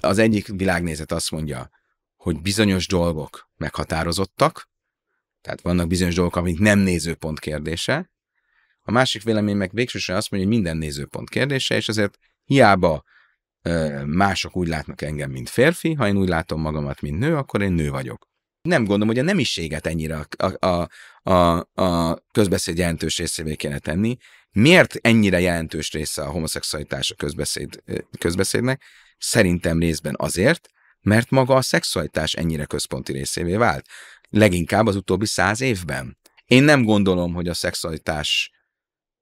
az egyik világnézet azt mondja, hogy bizonyos dolgok meghatározottak, tehát vannak bizonyos dolgok, amik nem nézőpont kérdése. A másik vélemény meg végsősorban azt mondja, hogy minden nézőpont kérdése, és azért hiába ö, mások úgy látnak engem, mint férfi, ha én úgy látom magamat, mint nő, akkor én nő vagyok. Nem gondolom, hogy a nemiséget ennyire a, a, a, a közbeszéd jelentős részévé kéne tenni. Miért ennyire jelentős része a homoszexualitás a közbeszéd, közbeszédnek? Szerintem részben azért, mert maga a szexualitás ennyire központi részévé vált. Leginkább az utóbbi száz évben. Én nem gondolom, hogy a szexualitás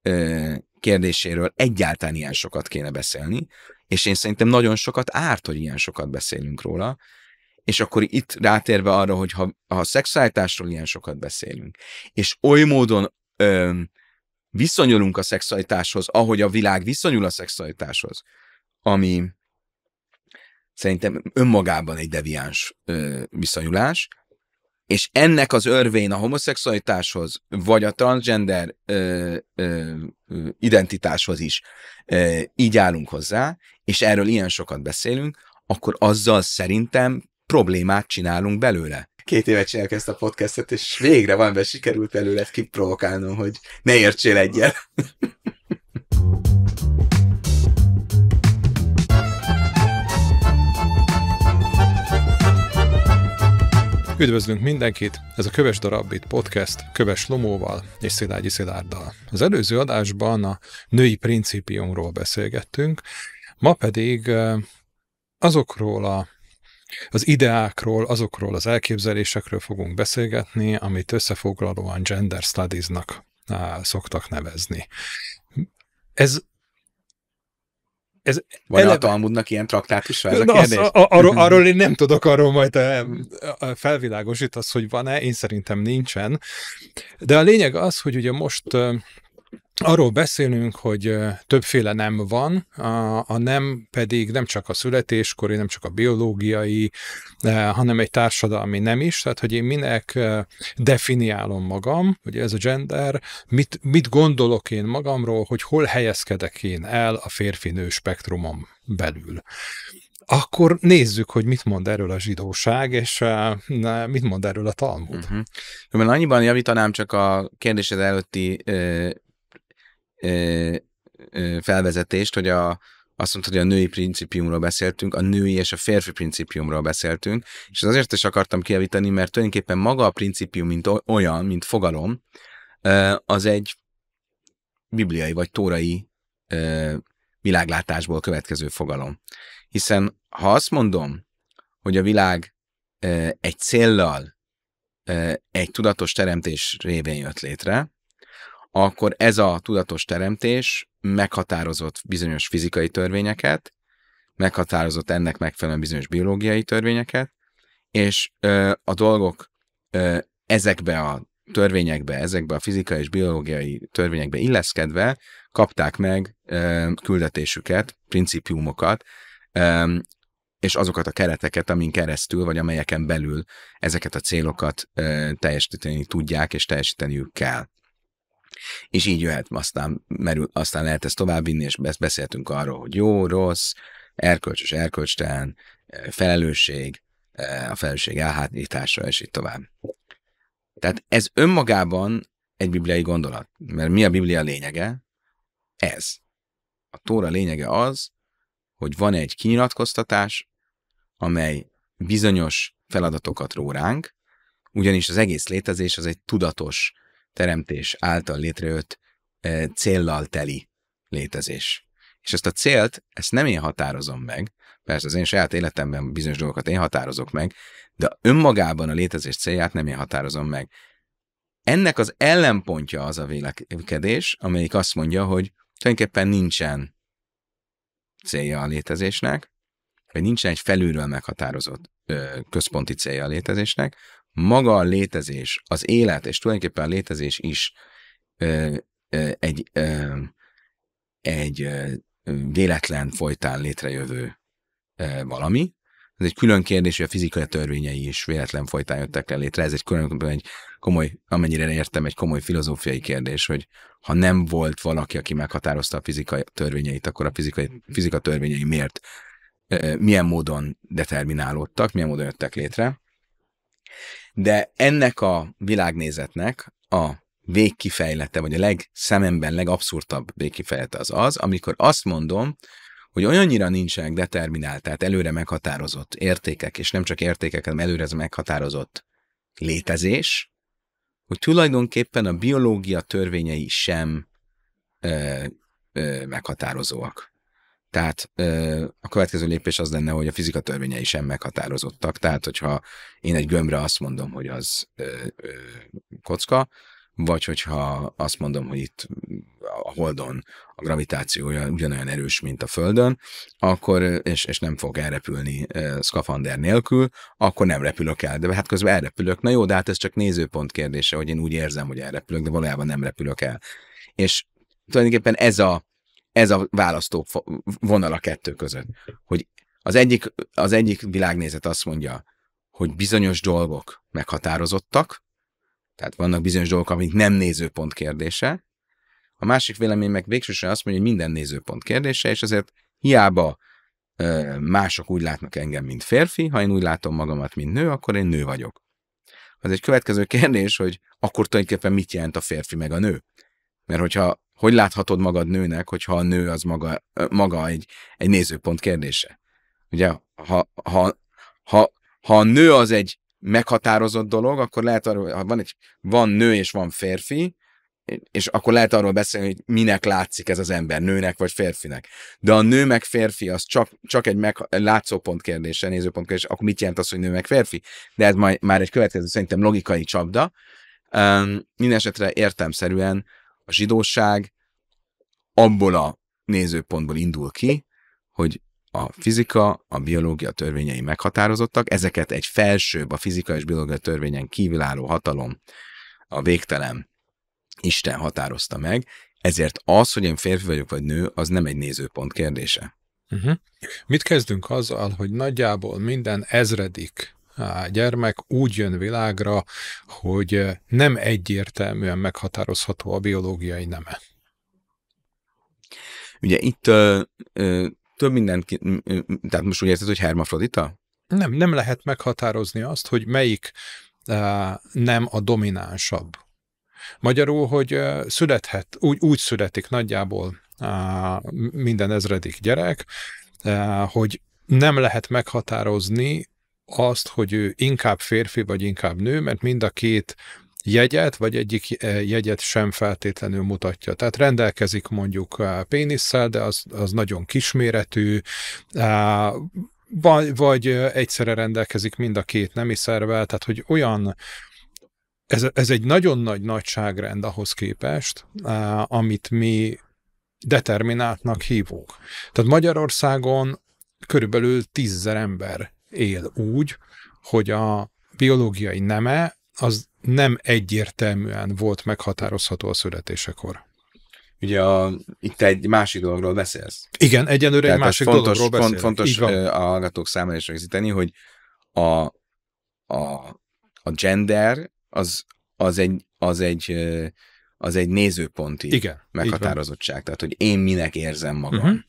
ö, kérdéséről egyáltalán ilyen sokat kéne beszélni, és én szerintem nagyon sokat árt, hogy ilyen sokat beszélünk róla, és akkor itt rátérve arra, hogy ha, ha a szexualitásról ilyen sokat beszélünk, és oly módon ö, viszonyulunk a szexualitáshoz, ahogy a világ viszonyul a szexualitáshoz, ami szerintem önmagában egy deviáns ö, viszonyulás, és ennek az örvén a homoszexualitáshoz, vagy a transgender ö, ö, identitáshoz is ö, így állunk hozzá, és erről ilyen sokat beszélünk, akkor azzal szerintem problémát csinálunk belőle. Két éve csinálok ezt a podcastet, és végre van be sikerült belőle kiprovokálnom, hogy ne értsél egyet. Üdvözlünk mindenkit, ez a Köves Darabbit podcast Köves Lomóval és Szilágyi Szilárddal. Az előző adásban a női principiumról beszélgettünk, ma pedig azokról a az ideákról, azokról az elképzelésekről fogunk beszélgetni, amit összefoglalóan gender studiesnak szoktak nevezni. Ez ez Vagy eleve... a Talmudnak ilyen traktátus ez Na, a kérdés? Az, a, arról, arról én nem tudok, arról majd a, a felvilágosítasz, hogy van-e, én szerintem nincsen. De a lényeg az, hogy ugye most Arról beszélünk, hogy többféle nem van, a, a nem pedig nem csak a születéskori, nem csak a biológiai, hanem egy társadalmi nem is, tehát hogy én minek definiálom magam, hogy ez a gender, mit, mit gondolok én magamról, hogy hol helyezkedek én el a férfinő spektrumom belül akkor nézzük, hogy mit mond erről a zsidóság, és uh, mit mond erről a Talmud. Uh-huh. mert annyiban javítanám csak a kérdésed előtti uh, ö, ö, felvezetést, hogy a, azt mondtad, hogy a női principiumról beszéltünk, a női és a férfi principiumról beszéltünk, és azért is akartam kiavítani, mert tulajdonképpen maga a principium, mint olyan, mint fogalom, az egy bibliai vagy tórai világlátásból következő fogalom. Hiszen ha azt mondom, hogy a világ egy céllal, egy tudatos teremtés révén jött létre, akkor ez a tudatos teremtés meghatározott bizonyos fizikai törvényeket, meghatározott ennek megfelelően bizonyos biológiai törvényeket, és ö, a dolgok ö, ezekbe a törvényekbe, ezekbe a fizikai és biológiai törvényekbe illeszkedve kapták meg ö, küldetésüket, principiumokat, ö, és azokat a kereteket, amin keresztül, vagy amelyeken belül ezeket a célokat ö, teljesíteni tudják, és teljesíteniük kell. És így jöhet, aztán, merül, aztán lehet ezt továbbvinni, és beszéltünk arról, hogy jó, rossz, erkölcsös, erkölcstelen, eh, felelősség, eh, a felelősség elhátítása, és így tovább. Tehát ez önmagában egy bibliai gondolat. Mert mi a Biblia lényege? Ez. A Tóra lényege az, hogy van egy kinyilatkoztatás, amely bizonyos feladatokat ró ránk, ugyanis az egész létezés az egy tudatos teremtés által létrejött e, céllal teli létezés. És ezt a célt, ezt nem én határozom meg, persze az én saját életemben bizonyos dolgokat én határozok meg, de önmagában a létezés célját nem én határozom meg. Ennek az ellenpontja az a vélekedés, amelyik azt mondja, hogy tulajdonképpen nincsen célja a létezésnek, vagy nincsen egy felülről meghatározott ö, központi célja a létezésnek, maga a létezés, az élet, és tulajdonképpen a létezés is ö, ö, egy, ö, egy ö, véletlen folytán létrejövő ö, valami. Ez egy külön kérdés, hogy a fizikai törvényei is véletlen folytán jöttek el létre. Ez egy külön, egy komoly, amennyire értem, egy komoly filozófiai kérdés, hogy ha nem volt valaki, aki meghatározta a fizikai törvényeit, akkor a fizikai, fizika törvényei miért, milyen módon determinálódtak, milyen módon jöttek létre. De ennek a világnézetnek a végkifejlete, vagy a legszememben legabszurdabb végkifejlete az az, amikor azt mondom, hogy olyannyira nincsenek determinált, tehát előre meghatározott értékek, és nem csak értékek, hanem előre meghatározott létezés, hogy tulajdonképpen a biológia törvényei sem ö, ö, meghatározóak. Tehát a következő lépés az lenne, hogy a fizika törvényei sem meghatározottak. Tehát, hogyha én egy gömbre azt mondom, hogy az kocka, vagy hogyha azt mondom, hogy itt a Holdon a gravitációja ugyanolyan erős, mint a Földön, akkor, és, és nem fog elrepülni e, szkafander nélkül, akkor nem repülök el. De hát közben elrepülök. Na jó, de hát ez csak nézőpont kérdése, hogy én úgy érzem, hogy elrepülök, de valójában nem repülök el. És tulajdonképpen ez a ez a választó vonal a kettő között. Hogy az egyik, az egyik világnézet azt mondja, hogy bizonyos dolgok meghatározottak, tehát vannak bizonyos dolgok, amik nem nézőpont kérdése. A másik vélemény meg végsősorban azt mondja, hogy minden nézőpont kérdése, és azért hiába mások úgy látnak engem, mint férfi, ha én úgy látom magamat, mint nő, akkor én nő vagyok. Az egy következő kérdés, hogy akkor tulajdonképpen mit jelent a férfi meg a nő? Mert hogyha hogy láthatod magad nőnek, hogyha a nő az maga, maga egy, egy nézőpont kérdése? Ugye, ha, ha, ha, ha a nő az egy meghatározott dolog, akkor lehet arról, ha van, egy, van nő és van férfi, és akkor lehet arról beszélni, hogy minek látszik ez az ember, nőnek vagy férfinek. De a nő meg férfi az csak, csak egy meg, látszópont kérdése, nézőpont kérdése, akkor mit jelent az, hogy nő meg férfi? De ez majd, már egy következő, szerintem logikai csapda. Um, Mindenesetre értelmszerűen a zsidóság abból a nézőpontból indul ki, hogy a fizika, a biológia törvényei meghatározottak, ezeket egy felsőbb, a fizika és biológia törvényen kívülálló hatalom, a végtelen Isten határozta meg, ezért az, hogy én férfi vagyok vagy nő, az nem egy nézőpont kérdése. Uh-huh. Mit kezdünk azzal, hogy nagyjából minden ezredik gyermek úgy jön világra, hogy eh, nem egyértelműen meghatározható a biológiai neme. Ugye itt ö, eh, ö, eh, több mindent, tehát most úgy érzed, hogy hermafrodita? Nem, nem lehet meghatározni azt, hogy melyik ö, nem a dominánsabb. Magyarul, hogy ö, születhet, úgy, úgy születik nagyjából ö, minden ezredik gyerek, ö, hogy nem lehet meghatározni azt, hogy ő inkább férfi vagy inkább nő, mert mind a két jegyet, vagy egyik eh, jegyet sem feltétlenül mutatja. Tehát rendelkezik mondjuk eh, pénisszel, de az, az nagyon kisméretű, eh, vagy, vagy egyszerre rendelkezik mind a két nemi szervel, tehát hogy olyan, ez, ez egy nagyon nagy nagyságrend ahhoz képest, amit mi determináltnak hívunk. Tehát Magyarországon körülbelül tízzer ember él úgy, hogy a biológiai neme az nem egyértelműen volt meghatározható a születésekor. Ugye a, itt egy másik dologról beszélsz. Igen, egyenlőre Tehát egy másik fontos, dologról beszélek. Fontos a hallgatók számára is rögzíteni, hogy a, a, a gender az, az, egy, az, egy, az egy nézőponti Igen, meghatározottság. Tehát, hogy én minek érzem magam.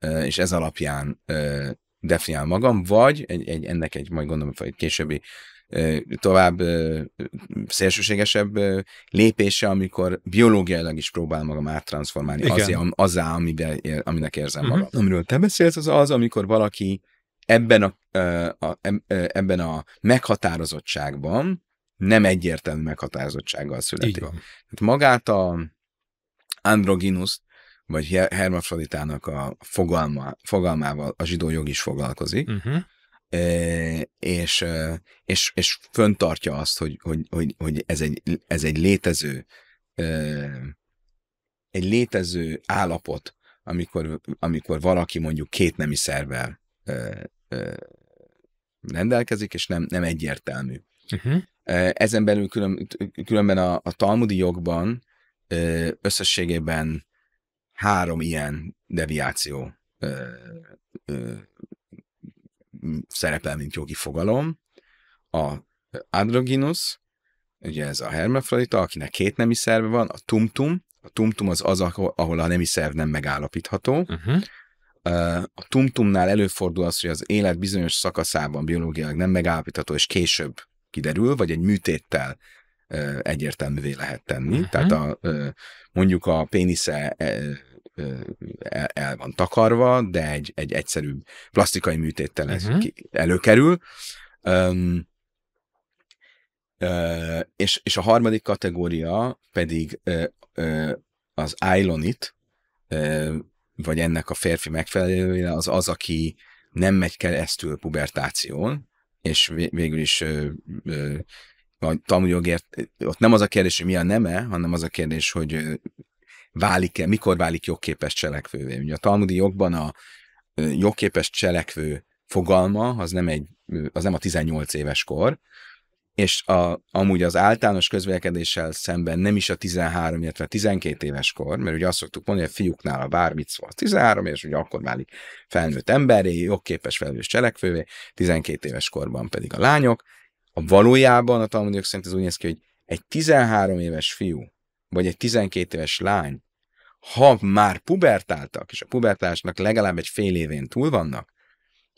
Uh-huh. És ez alapján definiál magam, vagy egy, egy, ennek egy, majd gondolom, egy későbbi tovább szélsőségesebb lépése, amikor biológiailag is próbál magam áttransformálni Igen. Azért, azzá, amiben, aminek érzem uh-huh. magam. Amiről te beszélsz, az az, amikor valaki ebben a, a, ebben a meghatározottságban nem egyértelmű meghatározottsággal születik. Így van. Hát magát a androginuszt vagy hermafroditának a fogalma, fogalmával a zsidó jog is foglalkozik, uh-huh. és, és, és föntartja azt, hogy, hogy, hogy, hogy ez, egy, ez egy létező egy létező állapot, amikor, amikor valaki mondjuk két nemi szervvel rendelkezik, és nem, nem egyértelmű. Uh-huh. Ezen belül külön, különben a, a talmudi jogban összességében három ilyen deviáció ö, ö, szerepel, mint jogi fogalom. A androgynus, ugye ez a hermafrodita, akinek két nemi szerve van, a tumtum, a tumtum az az, ahol a nemi szerv nem megállapítható. Uh-huh. A tumtumnál előfordul az, hogy az élet bizonyos szakaszában biológiailag nem megállapítható, és később kiderül, vagy egy műtéttel egyértelművé lehet tenni. Uh-huh. Tehát a, mondjuk a pénisze e, el, el van takarva, de egy, egy egyszerűbb plastikai műtéttel ez uh-huh. előkerül. Um, Uh, és, és a harmadik kategória pedig uh, uh, az Ilonit, vagy ennek a férfi megfelelője az az, aki nem megy keresztül pubertáción, és végül is uh, tanújogért, ott nem az a kérdés, hogy mi a neme, hanem az a kérdés, hogy válik-e, mikor válik jogképes cselekvővé. Ugye a talmudi jogban a jogképes cselekvő fogalma az nem, egy, az nem a 18 éves kor, és a, amúgy az általános közvélekedéssel szemben nem is a 13, illetve a 12 éves kor, mert ugye azt szoktuk mondani, hogy a fiúknál a bármit szó, 13, és ugye akkor válik felnőtt emberé, jogképes felelős cselekvővé, 12 éves korban pedig a lányok. A valójában a talmudiok szerint ez úgy néz ki, hogy egy 13 éves fiú, vagy egy 12 éves lány ha már pubertáltak, és a pubertásnak legalább egy fél évén túl vannak,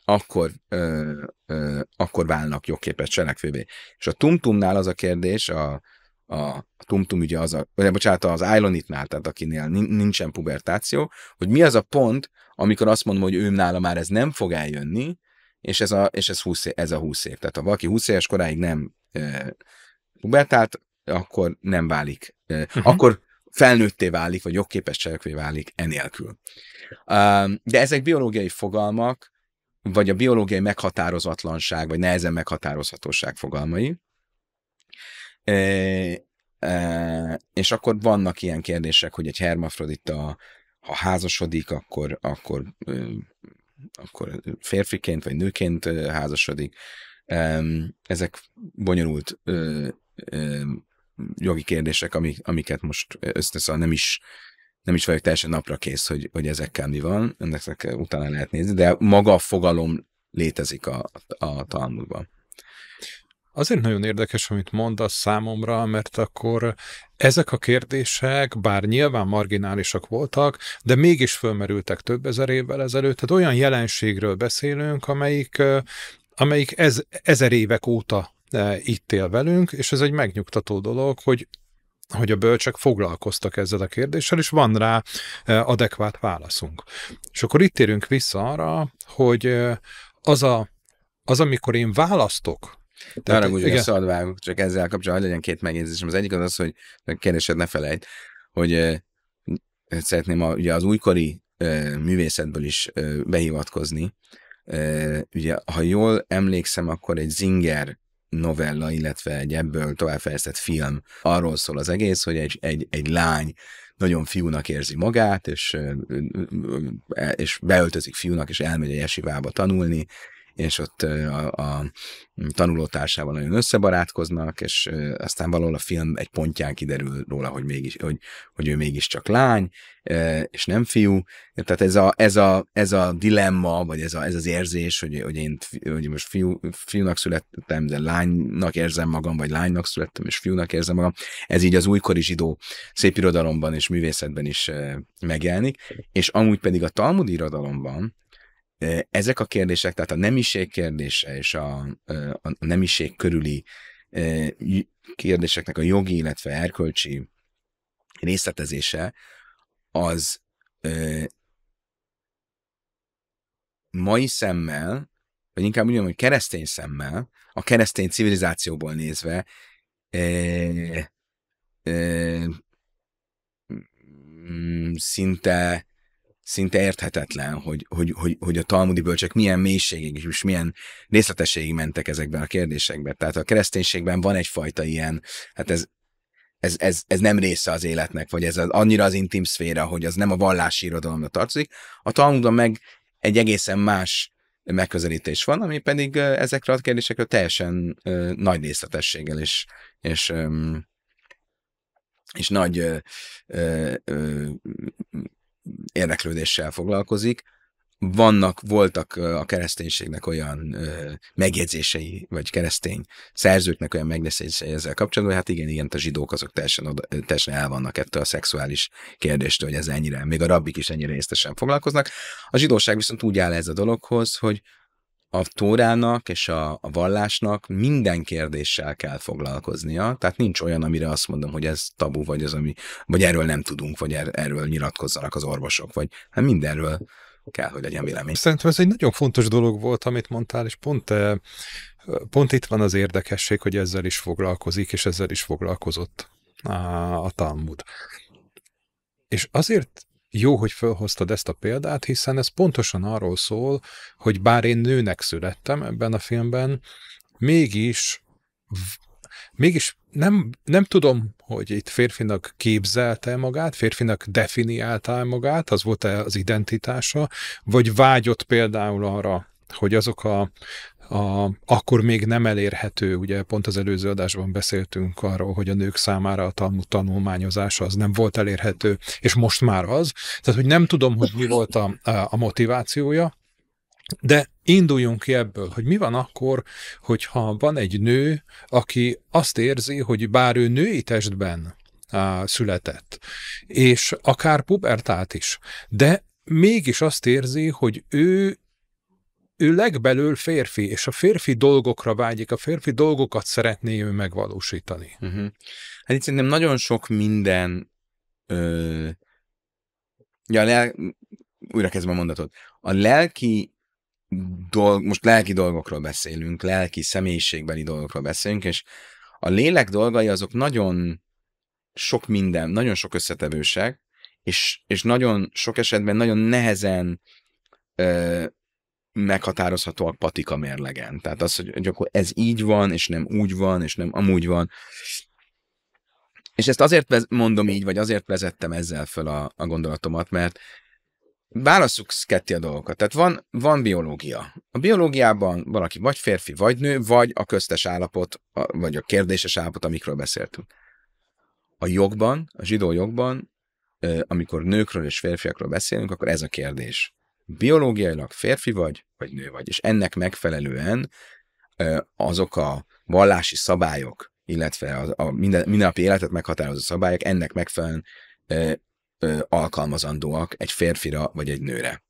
akkor, ö, ö, akkor válnak jogképes cselekvővé. És a Tumtumnál az a kérdés, a, a, a Tumtum ugye az a, vagy bocsánat, az Ilonitnál, tehát akinél nincsen pubertáció, hogy mi az a pont, amikor azt mondom, hogy ő nála már ez nem fog eljönni, és ez a, és ez 20, ez a 20 év. Tehát ha valaki 20 éves koráig nem e, pubertált, akkor nem válik. E, uh-huh. Akkor felnőtté válik, vagy jogképes cselekvé válik enélkül. De ezek biológiai fogalmak, vagy a biológiai meghatározatlanság, vagy nehezen meghatározhatóság fogalmai. E, e, és akkor vannak ilyen kérdések, hogy egy hermafrodita, ha házasodik, akkor, akkor, akkor férfiként vagy nőként házasodik. Ezek bonyolult jogi kérdések, amik, amiket most összeszal nem is nem is vagyok teljesen napra kész, hogy, hogy ezekkel mi van, ennek utána lehet nézni, de maga a fogalom létezik a, a Talmudban. Azért nagyon érdekes, amit mondasz számomra, mert akkor ezek a kérdések, bár nyilván marginálisak voltak, de mégis fölmerültek több ezer évvel ezelőtt, tehát olyan jelenségről beszélünk, amelyik, amelyik ez, ezer évek óta E, itt él velünk, és ez egy megnyugtató dolog, hogy hogy a bölcsek foglalkoztak ezzel a kérdéssel, és van rá e, adekvát válaszunk. És akkor itt térünk vissza arra, hogy e, az, a, az amikor én választok de arra úgy, hogy szabad vágok, csak ezzel kapcsolatban legyen két megjegyzésem. Az egyik az az, hogy kérdésed ne felejt, hogy e, szeretném a, ugye az újkori e, művészetből is e, behivatkozni. Ugye, ha jól emlékszem, akkor egy Zinger novella, illetve egy ebből továbbfejlesztett film. Arról szól az egész, hogy egy, egy, egy lány nagyon fiúnak érzi magát, és, és beöltözik fiúnak, és elmegy a jesivába tanulni, és ott a, a tanulótársával nagyon összebarátkoznak, és aztán valahol a film egy pontján kiderül róla, hogy, mégis, hogy, hogy ő mégiscsak lány, és nem fiú. Tehát ez a, ez a, ez a dilemma, vagy ez, a, ez az érzés, hogy, hogy én hogy most fiú, fiúnak születtem, de lánynak érzem magam, vagy lánynak születtem, és fiúnak érzem magam, ez így az újkori zsidó szépirodalomban és művészetben is megjelenik, és amúgy pedig a Talmud irodalomban, ezek a kérdések, tehát a nemiség kérdése és a, a nemiség körüli kérdéseknek a jogi, illetve erkölcsi részletezése, az mai szemmel, vagy inkább úgy mondom, hogy keresztény szemmel, a keresztény civilizációból nézve, e, e, szinte szinte érthetetlen, hogy, hogy, hogy, hogy a talmudi bölcsek milyen mélységig és milyen részletességig mentek ezekben a kérdésekben. Tehát a kereszténységben van egyfajta ilyen, hát ez, ez, ez, ez nem része az életnek, vagy ez az, annyira az intim szféra, hogy az nem a vallási irodalomra tartozik. A talmudban meg egy egészen más megközelítés van, ami pedig ezekre a kérdésekre teljesen ö, nagy részletességgel és, és, ö, és nagy ö, ö, érdeklődéssel foglalkozik. Vannak, voltak a kereszténységnek olyan megjegyzései, vagy keresztény szerzőknek olyan megjegyzései ezzel kapcsolatban, hogy hát igen, igen, a zsidók azok teljesen, oda, teljesen el vannak ettől a szexuális kérdéstől, hogy ez ennyire, még a rabbik is ennyire észtesen foglalkoznak. A zsidóság viszont úgy áll ez a dologhoz, hogy a tórának és a, a vallásnak minden kérdéssel kell foglalkoznia, tehát nincs olyan, amire azt mondom, hogy ez tabu, vagy az, ami, vagy erről nem tudunk, vagy er, erről nyilatkozzanak az orvosok, vagy hát mindenről kell, hogy legyen vélemény. Szerintem ez egy nagyon fontos dolog volt, amit mondtál, és pont eh, pont itt van az érdekesség, hogy ezzel is foglalkozik, és ezzel is foglalkozott a, a Talmud. És azért jó, hogy felhoztad ezt a példát, hiszen ez pontosan arról szól, hogy bár én nőnek születtem ebben a filmben, mégis mégis nem, nem tudom, hogy itt férfinak képzelte magát, férfinak definiálta magát, az volt -e az identitása, vagy vágyott például arra, hogy azok a a, akkor még nem elérhető, ugye pont az előző adásban beszéltünk arról, hogy a nők számára a tanú tanulmányozás az nem volt elérhető, és most már az. Tehát, hogy nem tudom, hogy mi volt a, a motivációja, de induljunk ki ebből, hogy mi van akkor, hogyha van egy nő, aki azt érzi, hogy bár ő női testben született, és akár pubertát is, de mégis azt érzi, hogy ő ő legbelül férfi, és a férfi dolgokra vágyik, a férfi dolgokat szeretné ő megvalósítani. Uh-huh. Hát itt szerintem nagyon sok minden ö, ja, lel... újra kezdve a mondatot. A lelki dolg, most lelki dolgokról beszélünk, lelki, személyiségbeli dolgokról beszélünk, és a lélek dolgai azok nagyon sok minden, nagyon sok összetevősek, és, és nagyon sok esetben nagyon nehezen ö, meghatározhatóak patika mérlegen. Tehát az, hogy, akkor ez így van, és nem úgy van, és nem amúgy van. És ezt azért mondom így, vagy azért vezettem ezzel föl a, a gondolatomat, mert válaszuk ketté a dolgokat. Tehát van, van biológia. A biológiában valaki vagy férfi, vagy nő, vagy a köztes állapot, vagy a kérdéses állapot, amikről beszéltünk. A jogban, a zsidó jogban, amikor nőkről és férfiakról beszélünk, akkor ez a kérdés biológiailag férfi vagy, vagy nő vagy, és ennek megfelelően azok a vallási szabályok, illetve a, a minden, mindennapi életet meghatározó szabályok ennek megfelelően ö, ö, alkalmazandóak egy férfira vagy egy nőre.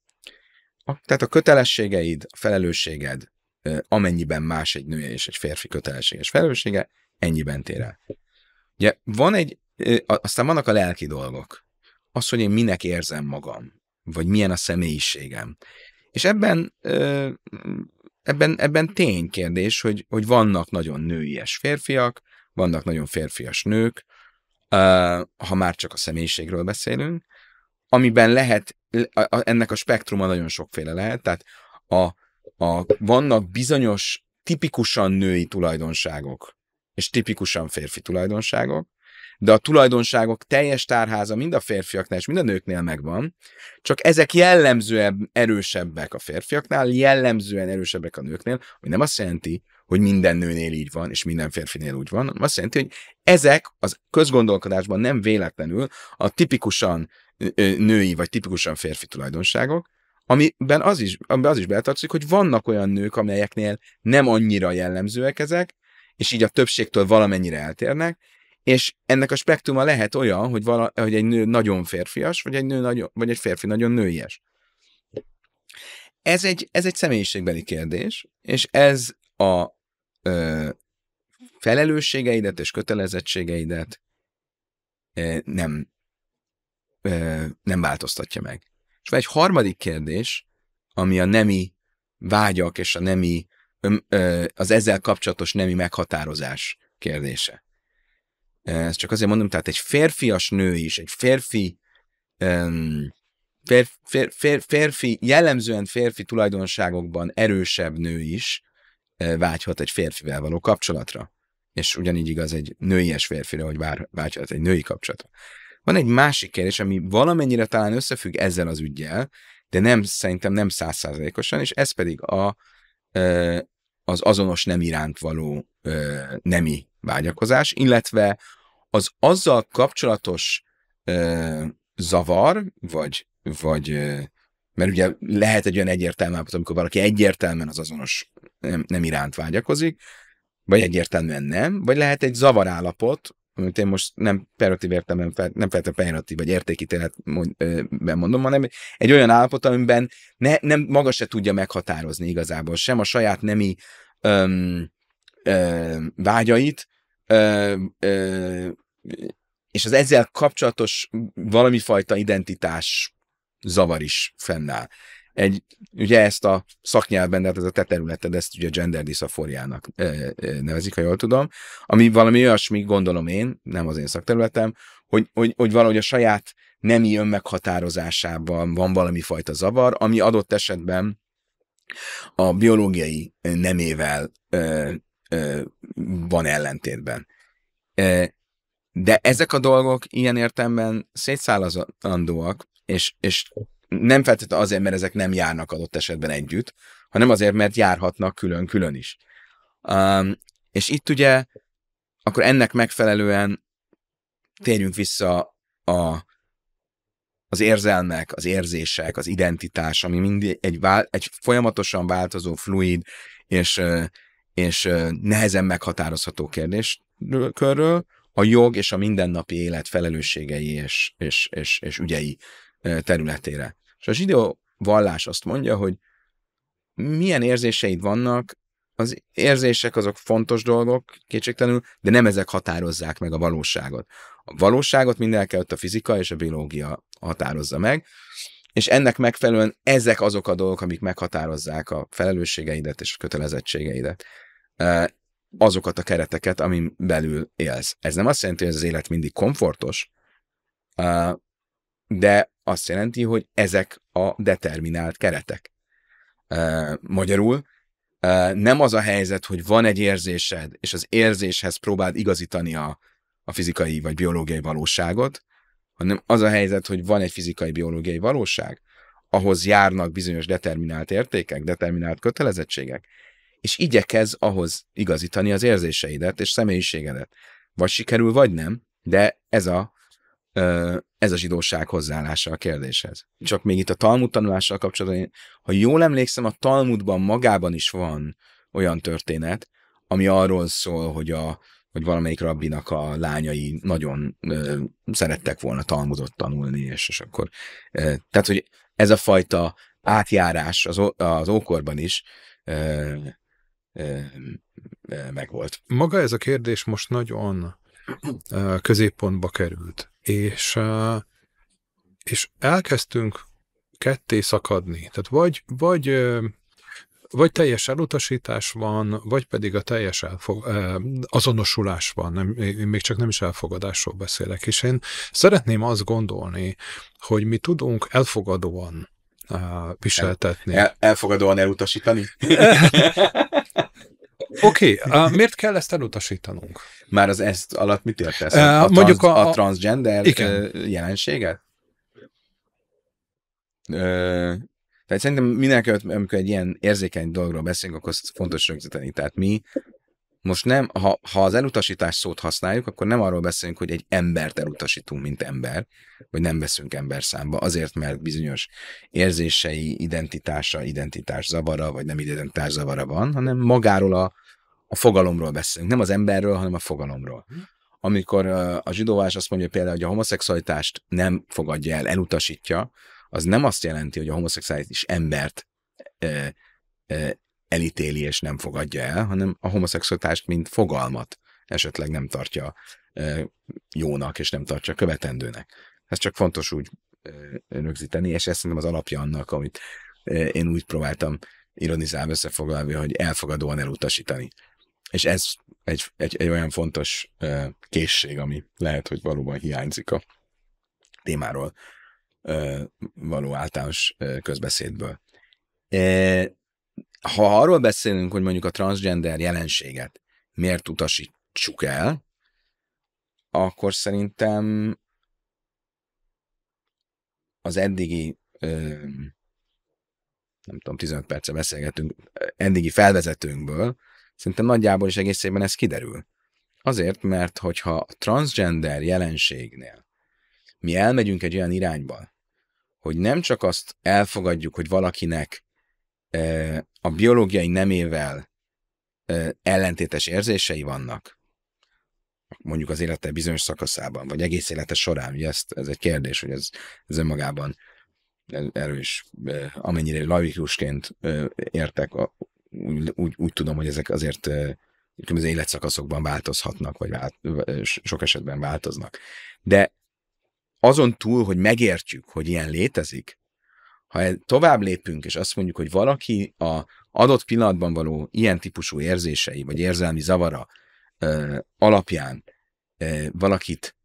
A, tehát a kötelességeid, a felelősséged, ö, amennyiben más egy nője és egy férfi kötelességes és felelőssége, ennyiben tér el. Ugye van egy, ö, aztán vannak a lelki dolgok. Az, hogy én minek érzem magam, vagy milyen a személyiségem. És ebben, ebben, ebben kérdés, hogy, hogy vannak nagyon nőies férfiak, vannak nagyon férfias nők, ha már csak a személyiségről beszélünk, amiben lehet, ennek a spektruma nagyon sokféle lehet, tehát a, a, vannak bizonyos tipikusan női tulajdonságok, és tipikusan férfi tulajdonságok, de a tulajdonságok teljes tárháza mind a férfiaknál és mind a nőknél megvan, csak ezek jellemzően erősebbek a férfiaknál, jellemzően erősebbek a nőknél, ami nem azt jelenti, hogy minden nőnél így van, és minden férfinél úgy van, azt jelenti, hogy ezek az közgondolkodásban nem véletlenül a tipikusan női vagy tipikusan férfi tulajdonságok, amiben az is, amiben az is beletartozik, hogy vannak olyan nők, amelyeknél nem annyira jellemzőek ezek, és így a többségtől valamennyire eltérnek, és ennek a spektruma lehet olyan, hogy, vala, hogy egy nő nagyon férfias, vagy egy, nő nagyon, vagy egy férfi nagyon nőies. Ez egy, ez egy személyiségbeli kérdés, és ez a ö, felelősségeidet és kötelezettségeidet ö, nem, ö, nem változtatja meg. És van egy harmadik kérdés, ami a nemi vágyak és a nemi, ö, ö, az ezzel kapcsolatos nemi meghatározás kérdése. Ezt csak azért mondom, tehát egy férfias nő is, egy férfi, um, fér, fér, fér, férfi, jellemzően férfi tulajdonságokban erősebb nő is eh, vágyhat egy férfivel való kapcsolatra. És ugyanígy igaz egy nőies férfire, hogy vár, vágyhat egy női kapcsolatra. Van egy másik kérdés, ami valamennyire talán összefügg ezzel az ügyjel, de nem, szerintem nem százszázalékosan, és ez pedig a, eh, az azonos nem iránt való ö, nemi vágyakozás, illetve az azzal kapcsolatos ö, zavar, vagy, vagy ö, mert ugye lehet egy olyan egyértelmű állapot, amikor valaki egyértelműen az azonos nem, nem iránt vágyakozik, vagy egyértelműen nem, vagy lehet egy zavarállapot, amit én most nem pejoratív értelemben, fel, nem feltétlenül pejoratív vagy értékítéletben mondom, hanem egy olyan állapot, amiben ne, nem, maga se tudja meghatározni igazából sem a saját nemi öm, öm, vágyait, öm, öm, és az ezzel kapcsolatos valamifajta identitás zavar is fennáll egy, ugye ezt a szaknyelvben, tehát ez a te területed, ezt ugye gender diszaforiának nevezik, ha jól tudom, ami valami olyasmi, gondolom én, nem az én szakterületem, hogy, hogy, hogy valahogy a saját nemi önmeghatározásában van valami fajta zavar, ami adott esetben a biológiai nemével ö, ö, van ellentétben. De ezek a dolgok ilyen értemben szétszállazandóak, és, és nem feltétlenül azért, mert ezek nem járnak adott esetben együtt, hanem azért, mert járhatnak külön-külön is. Um, és itt ugye akkor ennek megfelelően térjünk vissza a, az érzelmek, az érzések, az identitás, ami mindig egy, vál, egy folyamatosan változó, fluid és, és nehezen meghatározható kérdés körről, a jog és a mindennapi élet felelősségei és, és, és, és ügyei területére. És a zsidó vallás azt mondja, hogy milyen érzéseid vannak, az érzések azok fontos dolgok, kétségtelenül, de nem ezek határozzák meg a valóságot. A valóságot mindenkelőtt a fizika és a biológia határozza meg, és ennek megfelelően ezek azok a dolgok, amik meghatározzák a felelősségeidet és a kötelezettségeidet, azokat a kereteket, amin belül élsz. Ez nem azt jelenti, hogy az élet mindig komfortos, de azt jelenti, hogy ezek a determinált keretek. Magyarul nem az a helyzet, hogy van egy érzésed, és az érzéshez próbáld igazítani a, a fizikai vagy biológiai valóságot, hanem az a helyzet, hogy van egy fizikai-biológiai valóság, ahhoz járnak bizonyos determinált értékek, determinált kötelezettségek, és igyekez ahhoz igazítani az érzéseidet és személyiségedet. Vagy sikerül, vagy nem, de ez a ez a zsidóság hozzáállása a kérdéshez. Csak még itt a Talmud tanulással kapcsolatban, én, ha jól emlékszem, a Talmudban magában is van olyan történet, ami arról szól, hogy a hogy valamelyik rabbinak a lányai nagyon ö, szerettek volna Talmudot tanulni, és, és akkor... Ö, tehát, hogy ez a fajta átjárás az, az ókorban is ö, ö, megvolt. Maga ez a kérdés most nagyon középpontba került és, és elkezdtünk ketté szakadni. Tehát vagy, vagy, vagy teljes elutasítás van, vagy pedig a teljes elfog, azonosulás van, nem, én még csak nem is elfogadásról beszélek. És én szeretném azt gondolni, hogy mi tudunk elfogadóan viseltetni. El, elfogadóan elutasítani? Oké, okay, uh, miért kell ezt elutasítanunk? Már az ezt alatt mit értesz? Uh, a, a, mondjuk trans, a, a, transgender igen. jelenséget? Ö, tehát szerintem mindenki, amikor egy ilyen érzékeny dologról beszélünk, akkor fontos rögzíteni. Tehát mi most nem, ha, ha az elutasítás szót használjuk, akkor nem arról beszélünk, hogy egy embert elutasítunk, mint ember, vagy nem veszünk ember számba, azért, mert bizonyos érzései, identitása, identitás zavara, vagy nem identitás zavara van, hanem magáról a a fogalomról beszélünk, nem az emberről, hanem a fogalomról. Mhm. Amikor a zsidóvás azt mondja például, hogy a homoszexualitást nem fogadja el, elutasítja, az nem azt jelenti, hogy a homoszexuális embert e, e, elítéli és nem fogadja el, hanem a homoszexualitást, mint fogalmat esetleg nem tartja e, jónak és nem tartja követendőnek. Ez csak fontos úgy e, rögzíteni, és ez szerintem az alapja annak, amit e, én úgy próbáltam ironizálva összefoglalni, hogy elfogadóan elutasítani és ez egy, egy, egy olyan fontos készség, ami lehet, hogy valóban hiányzik a témáról való általános közbeszédből. ha arról beszélünk, hogy mondjuk a transgender jelenséget miért utasítsuk el, akkor szerintem az eddigi nem tudom, 15 perce beszélgetünk, eddigi felvezetőnkből Szerintem nagyjából is évben ez kiderül. Azért, mert hogyha a transgender jelenségnél mi elmegyünk egy olyan irányba, hogy nem csak azt elfogadjuk, hogy valakinek e, a biológiai nemével e, ellentétes érzései vannak, mondjuk az élete bizonyos szakaszában, vagy egész élete során, ugye ezt, ez egy kérdés, hogy ez, ez önmagában erős, amennyire laikusként értek úgy, úgy, úgy tudom, hogy ezek azért különböző életszakaszokban változhatnak, vagy vált, sok esetben változnak. De azon túl, hogy megértjük, hogy ilyen létezik, ha e-, tovább lépünk, és azt mondjuk, hogy valaki a adott pillanatban való ilyen típusú érzései, vagy érzelmi zavara ö, alapján ö, valakit,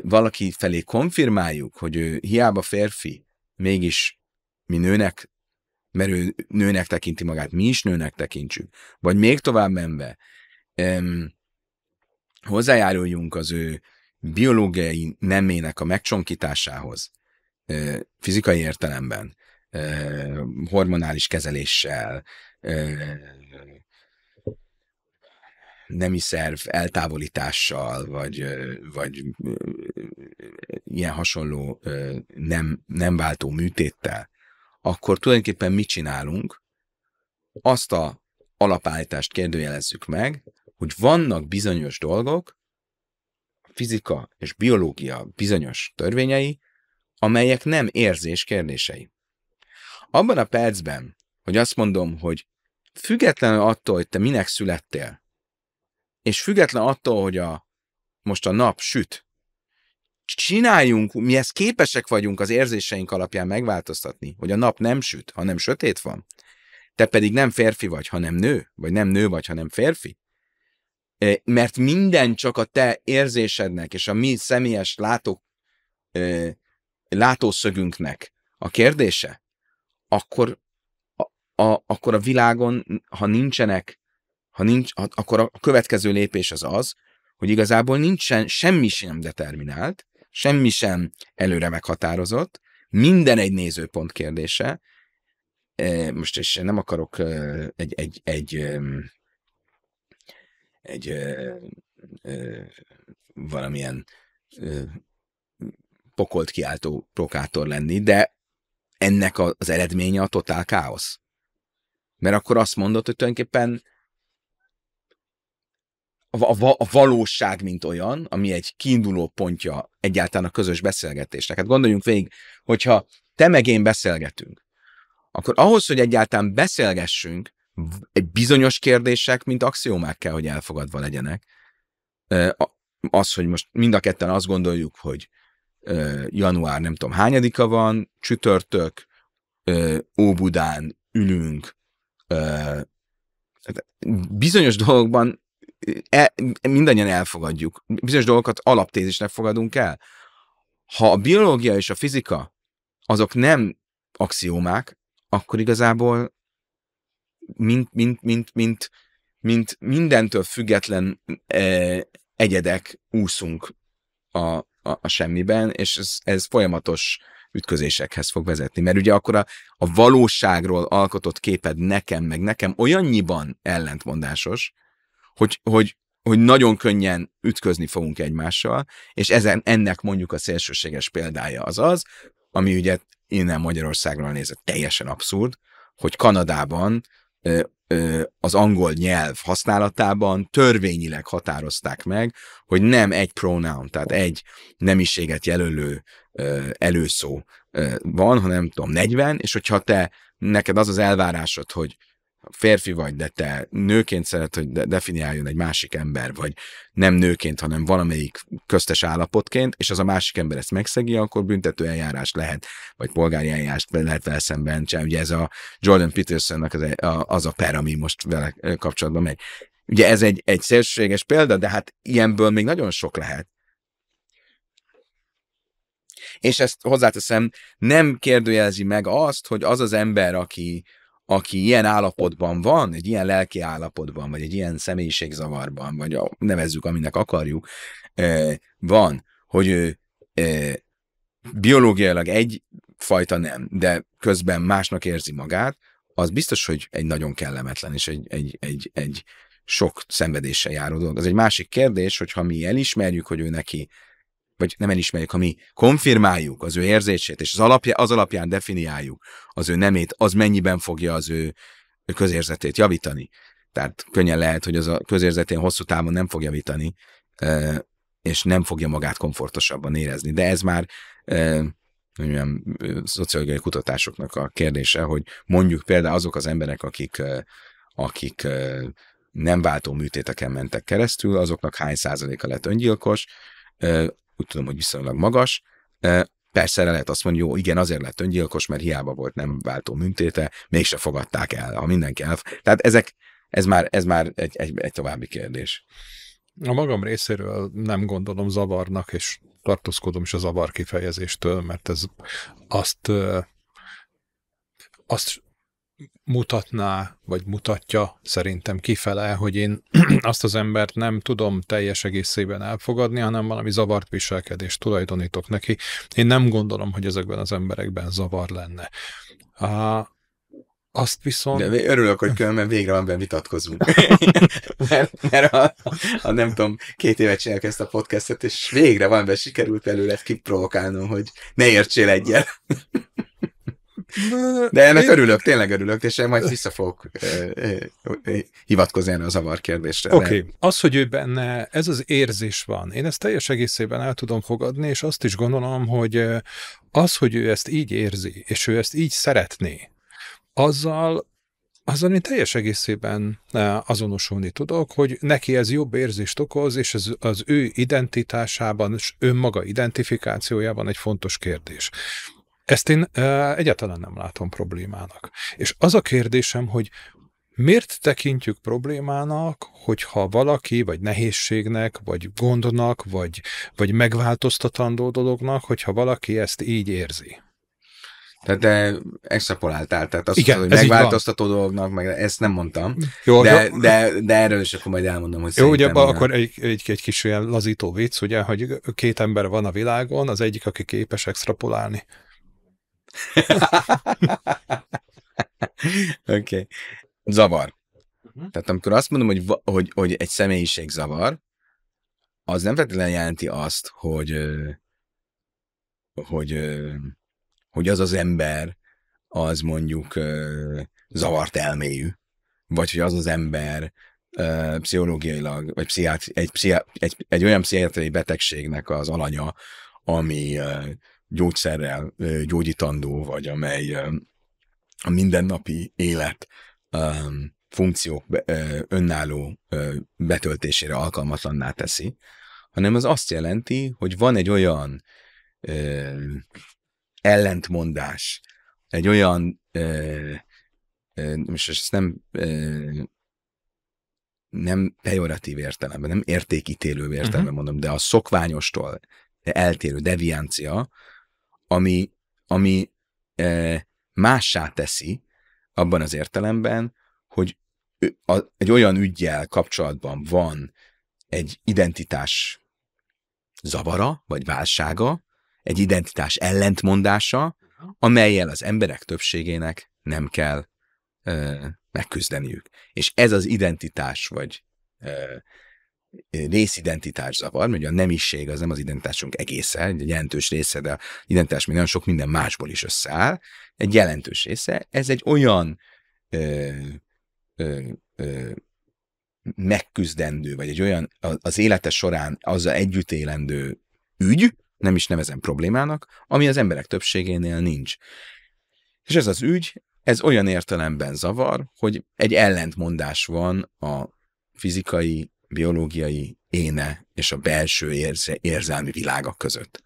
valaki felé konfirmáljuk, hogy ő hiába férfi, mégis mi nőnek mert ő nőnek tekinti magát, mi is nőnek tekintsük. Vagy még tovább menve, em, hozzájáruljunk az ő biológiai nemének a megcsonkításához, fizikai értelemben, hormonális kezeléssel, nemi szerv eltávolítással, vagy, vagy ilyen hasonló nem, nem váltó műtéttel akkor tulajdonképpen mit csinálunk? Azt a alapállítást kérdőjelezzük meg, hogy vannak bizonyos dolgok, fizika és biológia bizonyos törvényei, amelyek nem érzés kérdései. Abban a percben, hogy azt mondom, hogy függetlenül attól, hogy te minek születtél, és független attól, hogy a, most a nap süt, csináljunk, mi ezt képesek vagyunk az érzéseink alapján megváltoztatni, hogy a nap nem süt, hanem sötét van. Te pedig nem férfi vagy, hanem nő, vagy nem nő vagy, hanem férfi. Mert minden csak a te érzésednek és a mi személyes látó, látószögünknek a kérdése, akkor a, a, akkor a világon, ha nincsenek, ha nincs, akkor a következő lépés az az, hogy igazából nincsen semmi sem determinált, semmi sem előre meghatározott, minden egy nézőpont kérdése. E, most is nem akarok e, egy, egy, egy, e, egy valamilyen pokolt kiáltó prokátor lenni, de ennek az eredménye a totál káosz. Mert akkor azt mondod, hogy tulajdonképpen a, a, a valóság, mint olyan, ami egy kiinduló pontja egyáltalán a közös beszélgetésnek. Hát gondoljunk végig, hogyha te meg én beszélgetünk, akkor ahhoz, hogy egyáltalán beszélgessünk, egy bizonyos kérdések, mint axiómák kell, hogy elfogadva legyenek. Az, hogy most mind a ketten azt gondoljuk, hogy január nem tudom hányadika van, csütörtök, Óbudán ülünk, hát bizonyos dolgokban el, mindannyian elfogadjuk. Bizonyos dolgokat alaptézisnek fogadunk el. Ha a biológia és a fizika azok nem axiómák, akkor igazából mint, mint, mint, mint, mint mindentől független eh, egyedek úszunk a, a, a semmiben, és ez, ez folyamatos ütközésekhez fog vezetni. Mert ugye akkor a, a valóságról alkotott képed nekem, meg nekem olyannyiban ellentmondásos, hogy, hogy, hogy nagyon könnyen ütközni fogunk egymással, és ezen, ennek mondjuk a szélsőséges példája az az, ami ugye innen Magyarországról nézett teljesen abszurd, hogy Kanadában ö, ö, az angol nyelv használatában törvényileg határozták meg, hogy nem egy pronoun, tehát egy nemiséget jelölő ö, előszó ö, van, hanem tudom, 40, és hogyha te neked az az elvárásod, hogy férfi vagy, de te nőként szeret, hogy definiáljon egy másik ember, vagy nem nőként, hanem valamelyik köztes állapotként, és az a másik ember ezt megszegi, akkor büntető eljárás lehet, vagy polgári eljárást lehet vele szemben csinálni. Ugye ez a Jordan Petersonnak az e- a, az a per, ami most vele e, kapcsolatban megy. Ugye ez egy, egy szélsőséges példa, de hát ilyenből még nagyon sok lehet. És ezt hozzáteszem, nem kérdőjelezi meg azt, hogy az az ember, aki, aki ilyen állapotban van, egy ilyen lelki állapotban, vagy egy ilyen személyiségzavarban, vagy a, nevezzük, aminek akarjuk, van, hogy ő biológiailag egy fajta nem, de közben másnak érzi magát, az biztos, hogy egy nagyon kellemetlen, és egy, egy, egy, egy sok szenvedéssel járó dolog. Az egy másik kérdés, hogyha mi elismerjük, hogy ő neki vagy nem elismerjük, ha mi konfirmáljuk az ő érzését, és az, alapja, az alapján definiáljuk az ő nemét, az mennyiben fogja az ő, ő közérzetét javítani. Tehát könnyen lehet, hogy az a közérzetén hosszú távon nem fog javítani, és nem fogja magát komfortosabban érezni. De ez már olyan szociológiai kutatásoknak a kérdése, hogy mondjuk például azok az emberek, akik, akik nem váltó műtéteken mentek keresztül, azoknak hány százaléka lett öngyilkos, úgy tudom, hogy viszonylag magas. Persze erre lehet azt mondani, jó, igen, azért lett öngyilkos, mert hiába volt nem váltó műtéte, mégse fogadták el, ha mindenki el. Tehát ezek, ez már, ez már egy, egy, egy további kérdés. A magam részéről nem gondolom zavarnak, és tartózkodom is a zavar kifejezéstől, mert ez azt azt mutatná, vagy mutatja szerintem kifele, hogy én azt az embert nem tudom teljes egészében elfogadni, hanem valami zavart viselkedést tulajdonítok neki. Én nem gondolom, hogy ezekben az emberekben zavar lenne. A, azt viszont... De örülök, hogy különben végre van benne vitatkozunk. mert mert a, a, nem tudom, két évet csinálok ezt a podcastet, és végre van benne, sikerült előled kiprovokálnom, hogy ne értsél egyet. De ennek örülök, tényleg örülök, és én majd vissza fogok hivatkozni a zavar kérdésre. Oké, okay. az, hogy ő benne ez az érzés van, én ezt teljes egészében el tudom fogadni, és azt is gondolom, hogy az, hogy ő ezt így érzi, és ő ezt így szeretné, azzal azzal én teljes egészében azonosulni tudok, hogy neki ez jobb érzést okoz, és ez az ő identitásában, és önmaga identifikációjában egy fontos kérdés. Ezt én egyáltalán nem látom problémának. És az a kérdésem, hogy miért tekintjük problémának, hogyha valaki, vagy nehézségnek, vagy gondnak, vagy, vagy megváltoztatandó dolognak, hogyha valaki ezt így érzi? Tehát te extrapoláltál, tehát azt mondtad, hogy megváltoztató dolognak, meg ezt nem mondtam, jó, de, jó. De, de erről is akkor majd elmondom, hogy Jó, ugye akkor egy, egy, egy kis ilyen lazító vicc, ugye, hogy két ember van a világon, az egyik, aki képes extrapolálni, Oké. Okay. Zavar. Uh-huh. Tehát amikor azt mondom, hogy, hogy, hogy egy személyiség zavar, az nem feltétlenül jelenti azt, hogy, hogy, hogy az az ember, az mondjuk zavart elméjű, vagy hogy az az ember pszichológiailag, vagy pszichiát, egy, pszichiát, egy, egy olyan pszichiátriai betegségnek az alanya, ami gyógyszerrel gyógyítandó, vagy amely a mindennapi élet funkciók önálló betöltésére alkalmatlanná teszi, hanem az azt jelenti, hogy van egy olyan ellentmondás, egy olyan, most ezt nem nem pejoratív értelemben, nem értékítélő értelemben uh-huh. mondom, de a szokványostól eltérő deviancia, ami, ami e, mássá teszi abban az értelemben, hogy a, egy olyan ügyjel kapcsolatban van egy identitás zavara, vagy válsága, egy identitás ellentmondása, amelyel az emberek többségének nem kell e, megküzdeniük. És ez az identitás, vagy e, részidentitás zavar, mert ugye a nemiség az nem az identitásunk egésze, egy jelentős része, de a identitás minden sok minden másból is összeáll, egy jelentős része, ez egy olyan ö, ö, ö, megküzdendő, vagy egy olyan az élete során azzal együtt élendő ügy, nem is nevezem problémának, ami az emberek többségénél nincs. És ez az ügy, ez olyan értelemben zavar, hogy egy ellentmondás van a fizikai biológiai éne és a belső érze, érzelmi világa között.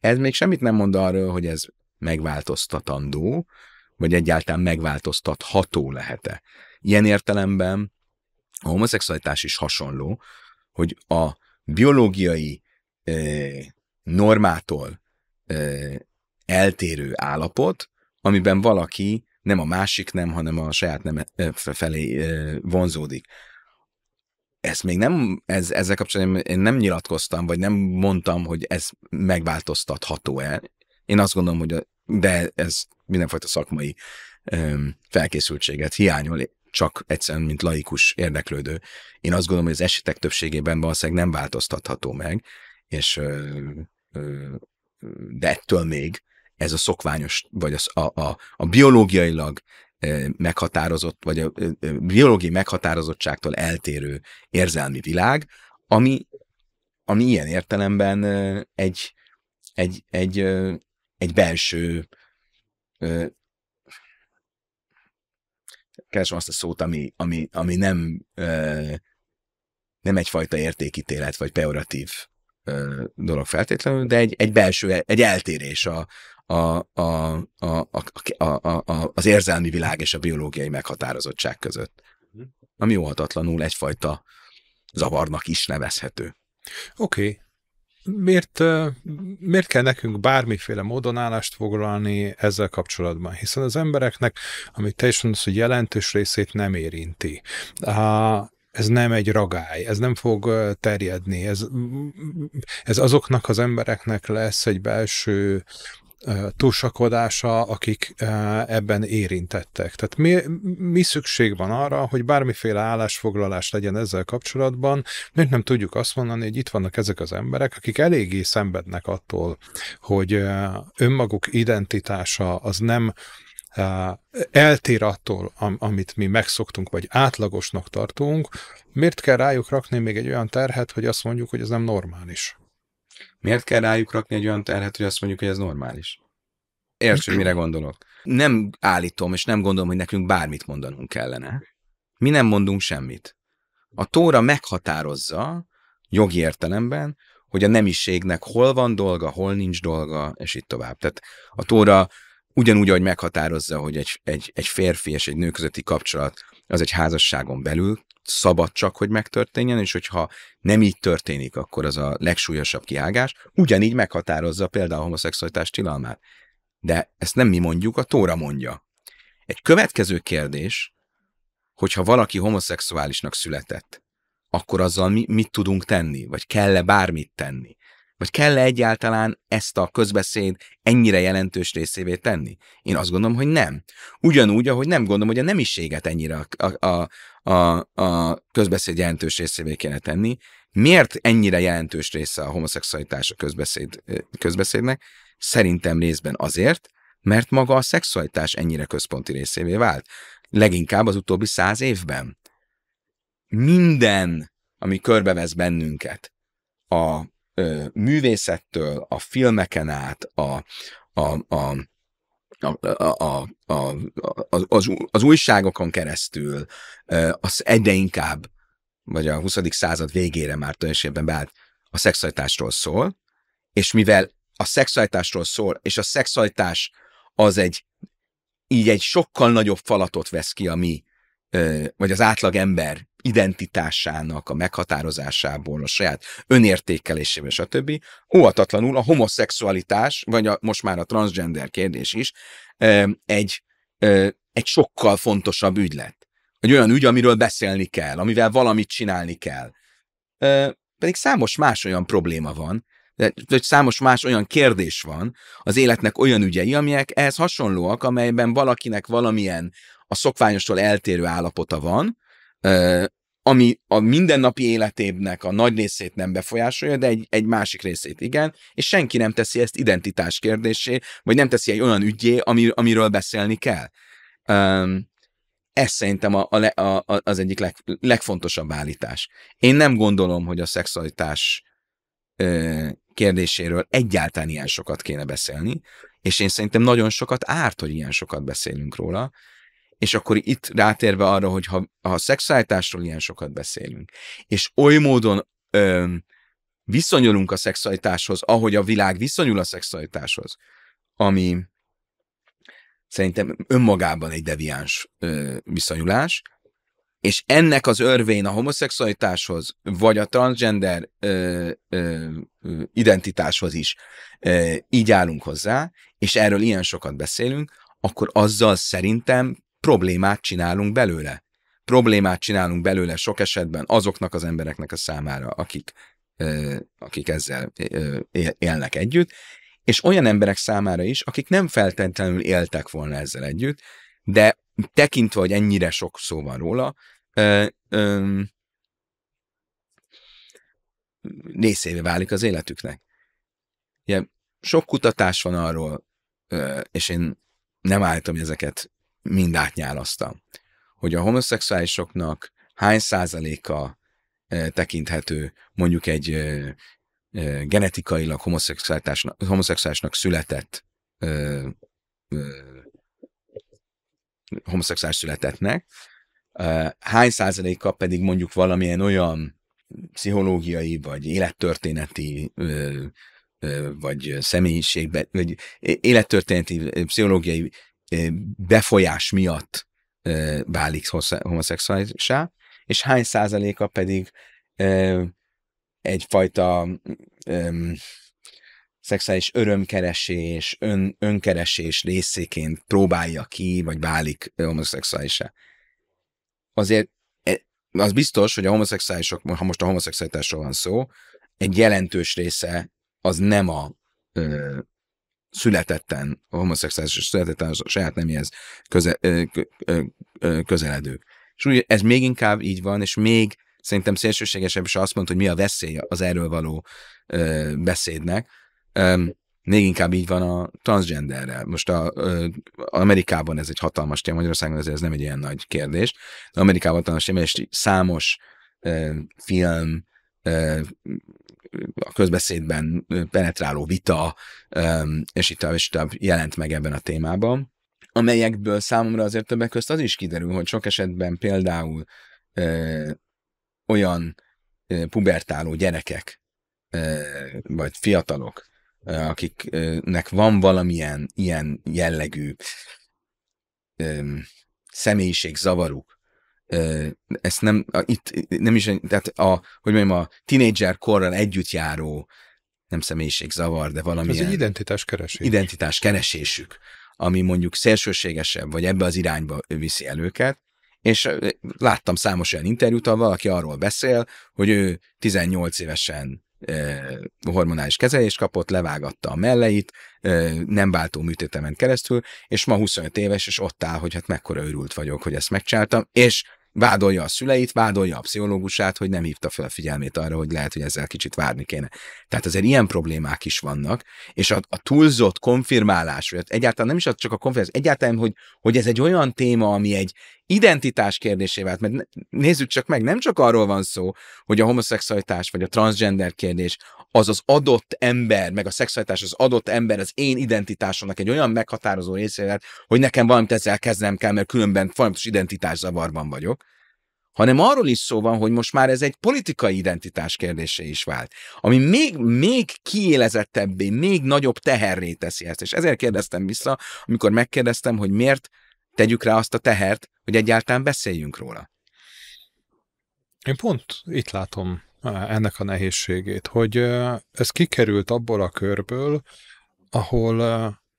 Ez még semmit nem mond arról, hogy ez megváltoztatandó, vagy egyáltalán megváltoztatható lehet-e. Ilyen értelemben a homoszexualitás is hasonló, hogy a biológiai eh, normától eh, eltérő állapot, amiben valaki nem a másik nem, hanem a saját nem felé vonzódik ezt még nem, ez, ezzel kapcsolatban én nem nyilatkoztam, vagy nem mondtam, hogy ez megváltoztatható el. Én azt gondolom, hogy de ez mindenfajta szakmai öm, felkészültséget hiányol, csak egyszerűen, mint laikus érdeklődő. Én azt gondolom, hogy az esetek többségében valószínűleg nem változtatható meg, és ö, ö, de ettől még ez a szokványos, vagy az, a, a, a biológiailag meghatározott, vagy a biológiai meghatározottságtól eltérő érzelmi világ, ami, ami ilyen értelemben egy, egy, egy, egy belső keresem azt a szót, ami, ami, ami nem, nem egyfajta értékítélet, vagy peoratív dolog feltétlenül, de egy, egy belső, egy eltérés a, a, a, a, a, a, a, az érzelmi világ és a biológiai meghatározottság között, mhm. ami óhatatlanul egyfajta zavarnak is nevezhető. Oké. Okay. Miért, miért kell nekünk bármiféle módon állást foglalni ezzel kapcsolatban? Hiszen az embereknek, amit te is mondasz, hogy jelentős részét nem érinti. Ez nem egy ragály, ez nem fog terjedni, ez, ez azoknak az embereknek lesz egy belső túlsakodása, akik ebben érintettek. Tehát mi, mi szükség van arra, hogy bármiféle állásfoglalás legyen ezzel kapcsolatban, mert nem tudjuk azt mondani, hogy itt vannak ezek az emberek, akik eléggé szenvednek attól, hogy önmaguk identitása az nem eltér attól, amit mi megszoktunk, vagy átlagosnak tartunk, miért kell rájuk rakni még egy olyan terhet, hogy azt mondjuk, hogy ez nem normális? Miért kell rájuk rakni egy olyan terhet, hogy azt mondjuk, hogy ez normális? Érts, hogy mire gondolok. Nem állítom, és nem gondolom, hogy nekünk bármit mondanunk kellene. Mi nem mondunk semmit. A Tóra meghatározza, jogi értelemben, hogy a nemiségnek hol van dolga, hol nincs dolga, és itt tovább. Tehát a Tóra ugyanúgy, ahogy meghatározza, hogy egy, egy, egy férfi és egy nő közötti kapcsolat az egy házasságon belül szabad csak, hogy megtörténjen, és hogyha nem így történik, akkor az a legsúlyosabb kiágás. Ugyanígy meghatározza például a homoszexualitás tilalmát. De ezt nem mi mondjuk, a Tóra mondja. Egy következő kérdés, hogyha valaki homoszexuálisnak született, akkor azzal mi, mit tudunk tenni, vagy kell-e bármit tenni? Vagy kell -e egyáltalán ezt a közbeszéd ennyire jelentős részévé tenni? Én azt gondolom, hogy nem. Ugyanúgy, ahogy nem gondolom, hogy a nemiséget ennyire a, a, a, a, a közbeszéd jelentős részévé kéne tenni. Miért ennyire jelentős része a homoszexualitás a közbeszéd, közbeszédnek? Szerintem részben azért, mert maga a szexualitás ennyire központi részévé vált. Leginkább az utóbbi száz évben. Minden, ami körbevesz bennünket, a ö, művészettől, a filmeken át, a, a, a a, a, a, az, az újságokon keresztül az egyre inkább, vagy a 20. század végére már tulajdonképpen beállt, a szexualitásról szól, és mivel a szexualitásról szól, és a szexualitás az egy így egy sokkal nagyobb falatot vesz ki a mi, vagy az átlag ember identitásának a meghatározásából, a saját önértékeléséből, stb. Óvatatlanul a homoszexualitás, vagy a, most már a transgender kérdés is egy, egy sokkal fontosabb ügy lett. Egy olyan ügy, amiről beszélni kell, amivel valamit csinálni kell. Pedig számos más olyan probléma van, vagy számos más olyan kérdés van az életnek olyan ügyei, amelyek ehhez hasonlóak, amelyben valakinek valamilyen a szokványostól eltérő állapota van, ami a mindennapi életének a nagy részét nem befolyásolja, de egy, egy másik részét igen, és senki nem teszi ezt identitás kérdésé, vagy nem teszi egy olyan ügyé, ami, amiről beszélni kell. Um, ez szerintem a, a, a, az egyik leg, legfontosabb állítás. Én nem gondolom, hogy a szexualitás ö, kérdéséről egyáltalán ilyen sokat kéne beszélni, és én szerintem nagyon sokat árt, hogy ilyen sokat beszélünk róla, és akkor itt rátérve arra, hogy ha, ha szexualitásról ilyen sokat beszélünk, és oly módon ö, viszonyulunk a szexualitáshoz, ahogy a világ viszonyul a szexualitáshoz, ami szerintem önmagában egy deviáns ö, viszonyulás, és ennek az örvén a homoszexualitáshoz, vagy a transgender ö, ö, identitáshoz is ö, így állunk hozzá, és erről ilyen sokat beszélünk, akkor azzal szerintem problémát csinálunk belőle. Problémát csinálunk belőle sok esetben azoknak az embereknek a számára, akik, akik ezzel élnek együtt, és olyan emberek számára is, akik nem feltétlenül éltek volna ezzel együtt, de tekintve, hogy ennyire sok szó van róla, részévé válik az életüknek. Ugye, sok kutatás van arról, és én nem állítom, hogy ezeket mind átnyálaszta. Hogy a homoszexuálisoknak hány százaléka tekinthető mondjuk egy genetikailag homoszexuálisnak, homoszexuálisnak született homoszexuális születetnek, hány százaléka pedig mondjuk valamilyen olyan pszichológiai, vagy élettörténeti, vagy személyiségbe, vagy élettörténeti, pszichológiai befolyás miatt válik homoszexuálisá, és hány százaléka pedig egyfajta szexuális örömkeresés, ön, önkeresés részéként próbálja ki, vagy válik homoszexuálisá. Azért e, az biztos, hogy a homoszexuálisok, ha most a homoszexualitásról van szó, egy jelentős része az nem a születetten, a homoszexuális és születetten a saját nemihez köze, közeledők. És úgy, ez még inkább így van, és még szerintem szélsőségesebb is azt mondta, hogy mi a veszély az erről való ö, beszédnek. Ö, még inkább így van a transgenderrel. Most a, ö, Amerikában ez egy hatalmas téma, Magyarországon ez, ez nem egy ilyen nagy kérdés. De Amerikában hatalmas téma, és számos ö, film, ö, a közbeszédben penetráló vita, és itt és itt jelent meg ebben a témában, amelyekből számomra azért többek közt az is kiderül, hogy sok esetben például ö, olyan ö, pubertáló gyerekek, ö, vagy fiatalok, ö, akiknek van valamilyen ilyen jellegű ö, személyiség zavaruk, ezt nem, a, itt nem is, tehát a, hogy mondjam, a tinédzser korral együtt járó, nem személyiség zavar, de valami. Ez egy identitás keresés. Identitás keresésük, ami mondjuk szélsőségesebb, vagy ebbe az irányba viszi el őket, és láttam számos olyan interjút, ahol valaki arról beszél, hogy ő 18 évesen hormonális kezelést kapott, levágatta a melleit, nem váltó műtétemen keresztül, és ma 25 éves, és ott áll, hogy hát mekkora őrült vagyok, hogy ezt megcsáltam, és Vádolja a szüleit, vádolja a pszichológusát, hogy nem hívta fel a figyelmét arra, hogy lehet, hogy ezzel kicsit várni kéne. Tehát azért ilyen problémák is vannak, és a, a túlzott konfirmálás, vagy hát egyáltalán nem is csak a konfirmálás, egyáltalán, hogy, hogy ez egy olyan téma, ami egy identitás kérdésével, hát mert nézzük csak meg, nem csak arról van szó, hogy a homoszexualitás vagy a transgender kérdés az az adott ember, meg a szexualitás az adott ember az én identitásomnak egy olyan meghatározó részével, hogy nekem valamit ezzel kezdenem kell, mert különben folyamatos zavarban vagyok, hanem arról is szó van, hogy most már ez egy politikai identitás kérdése is vált, ami még, még kiélezettebbé, még nagyobb teherré teszi ezt. És ezért kérdeztem vissza, amikor megkérdeztem, hogy miért tegyük rá azt a tehert, hogy egyáltalán beszéljünk róla. Én pont itt látom ennek a nehézségét, hogy ez kikerült abból a körből, ahol,